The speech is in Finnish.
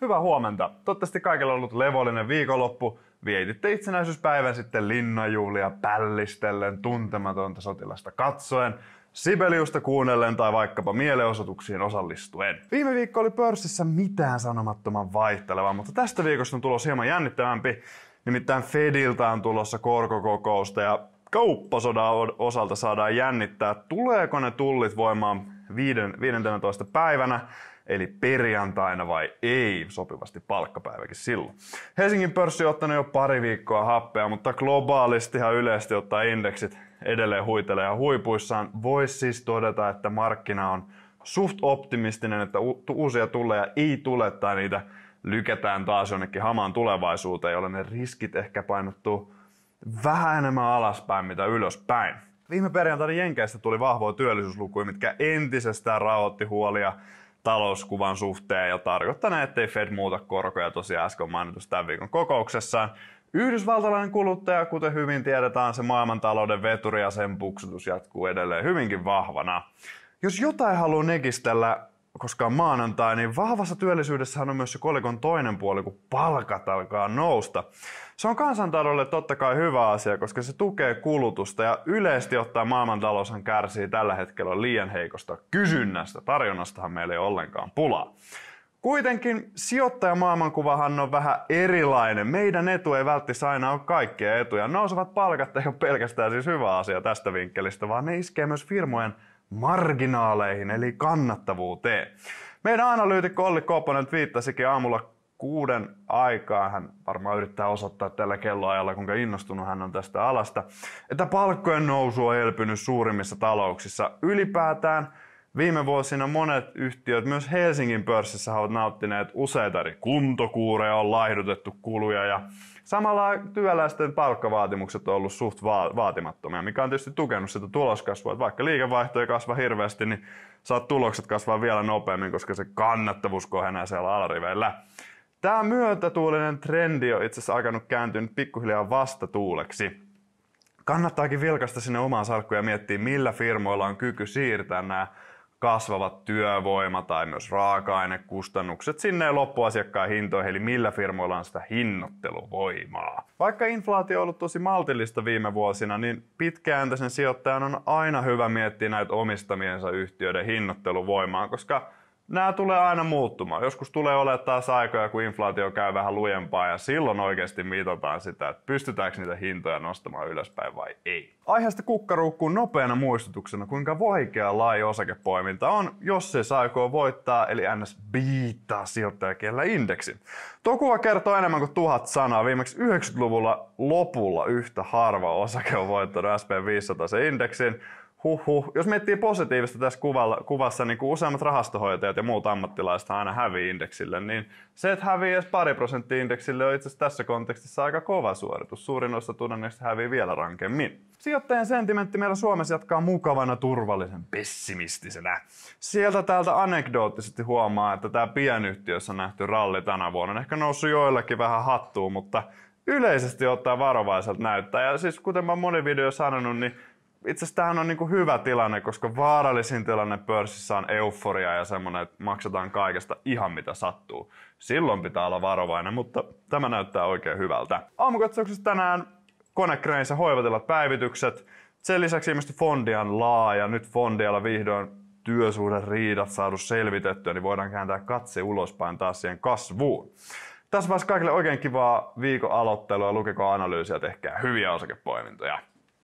Hyvää huomenta. Toivottavasti kaikilla on ollut levollinen viikonloppu. Vietitte itsenäisyyspäivän sitten linnajuhlia pällistellen, tuntematonta sotilasta katsoen, Sibeliusta kuunnellen tai vaikkapa mielenosoituksiin osallistuen. Viime viikko oli pörssissä mitään sanomattoman vaihtelevaa, mutta tästä viikosta on tulossa hieman jännittävämpi. Nimittäin Fediltä on tulossa korkokokousta ja kauppasodan osalta saadaan jännittää, tuleeko ne tullit voimaan 15. päivänä eli perjantaina vai ei, sopivasti palkkapäiväkin silloin. Helsingin pörssi on ottanut jo pari viikkoa happea, mutta globaalisti ihan yleisesti ottaa indeksit edelleen huitelee ja huipuissaan. Voisi siis todeta, että markkina on suht optimistinen, että uusia tulee ja ei tule tai niitä lykätään taas jonnekin hamaan tulevaisuuteen, jolloin ne riskit ehkä painottuu vähän enemmän alaspäin mitä ylöspäin. Viime perjantaina Jenkeistä tuli vahvoja työllisyyslukuja, mitkä entisestään rahoitti huolia talouskuvan suhteen ja tarkoittaneen, ettei Fed muuta korkoja tosiaan äsken mainitus tämän viikon kokouksessaan. Yhdysvaltalainen kuluttaja, kuten hyvin tiedetään, se maailmantalouden veturi ja sen puksutus jatkuu edelleen hyvinkin vahvana. Jos jotain haluaa negistellä koska on maanantai, niin vahvassa työllisyydessähän on myös se kolikon toinen puoli, kun palkat alkaa nousta. Se on kansantaloudelle totta kai hyvä asia, koska se tukee kulutusta ja yleisesti ottaen maailmantaloushan kärsii tällä hetkellä liian heikosta kysynnästä. Tarjonnastahan meillä ei ollenkaan pulaa. Kuitenkin sijoittajamaailmankuvahan on vähän erilainen. Meidän etu ei välttämättä aina ole kaikkia etuja. Nousevat palkat ei ole pelkästään siis hyvä asia tästä vinkkelistä, vaan ne iskee myös firmojen marginaaleihin eli kannattavuuteen. Meidän analyytikko Olli Koponen viittasikin aamulla kuuden aikaa, hän varmaan yrittää osoittaa tällä kelloajalla, kuinka innostunut hän on tästä alasta, että palkkojen nousu on elpynyt suurimmissa talouksissa ylipäätään – Viime vuosina monet yhtiöt myös Helsingin pörssissä ovat nauttineet useita eri kuntokuureja, on laihdutettu kuluja ja samalla työläisten palkkavaatimukset on ollut suht va- vaatimattomia, mikä on tietysti tukenut sitä tuloskasvua. Että vaikka liikevaihto ei kasva hirveästi, niin saat tulokset kasvaa vielä nopeammin, koska se kannattavuus kohenee siellä alariveillä. Tämä myötätuulinen trendi on itse asiassa alkanut kääntyä pikkuhiljaa vastatuuleksi kannattaakin vilkasta sinne omaan salkkuun ja miettiä, millä firmoilla on kyky siirtää nämä kasvavat työvoima- tai myös raaka-ainekustannukset sinne loppuasiakkaan hintoihin, eli millä firmoilla on sitä hinnoitteluvoimaa. Vaikka inflaatio on ollut tosi maltillista viime vuosina, niin pitkääntäisen sijoittajan on aina hyvä miettiä näitä omistamiensa yhtiöiden hinnoitteluvoimaa, koska nämä tulee aina muuttumaan. Joskus tulee olemaan taas aikoja, kun inflaatio käy vähän lujempaa ja silloin oikeasti mitataan sitä, että pystytäänkö niitä hintoja nostamaan ylöspäin vai ei. Aiheesta kukkaruukkuun nopeana muistutuksena, kuinka vaikea laaja osakepoiminta on, jos se saiko voittaa, eli ns. biittaa sijoittajakielellä indeksin. Tokua kertoo enemmän kuin tuhat sanaa. Viimeksi 90-luvulla lopulla yhtä harva osake on voittanut SP500 indeksin huhhuh. Jos miettii positiivista tässä kuvalla, kuvassa, niin kuin useammat rahastohoitajat ja muut ammattilaiset aina hävii indeksille, niin se, että hävii edes pari prosenttia indeksille on itse asiassa tässä kontekstissa aika kova suoritus. Suurin osa tunneista hävii vielä rankemmin. Sijoittajan sentimentti meillä Suomessa jatkaa mukavana, turvallisen, pessimistisenä. Sieltä täältä anekdoottisesti huomaa, että tämä pienyhtiössä nähty ralli tänä vuonna on ehkä noussut joillekin vähän hattuun, mutta yleisesti ottaa varovaiselta näyttää. Ja siis kuten mä oon moni video sanonut, niin itse asiassa tämähän on niinku hyvä tilanne, koska vaarallisin tilanne pörssissä on euforia ja semmoinen, että maksetaan kaikesta ihan mitä sattuu. Silloin pitää olla varovainen, mutta tämä näyttää oikein hyvältä. Aamukatsauksessa tänään konekreinsä hoivatilat päivitykset. Sen lisäksi ilmeisesti Fondian laaja. Nyt Fondialla vihdoin työsuuden riidat saadu selvitettyä, niin voidaan kääntää katse ulospäin taas siihen kasvuun. Tässä vaiheessa kaikille oikein kivaa viikon aloittelua, lukeko analyysiä, tehkää hyviä osakepoimintoja.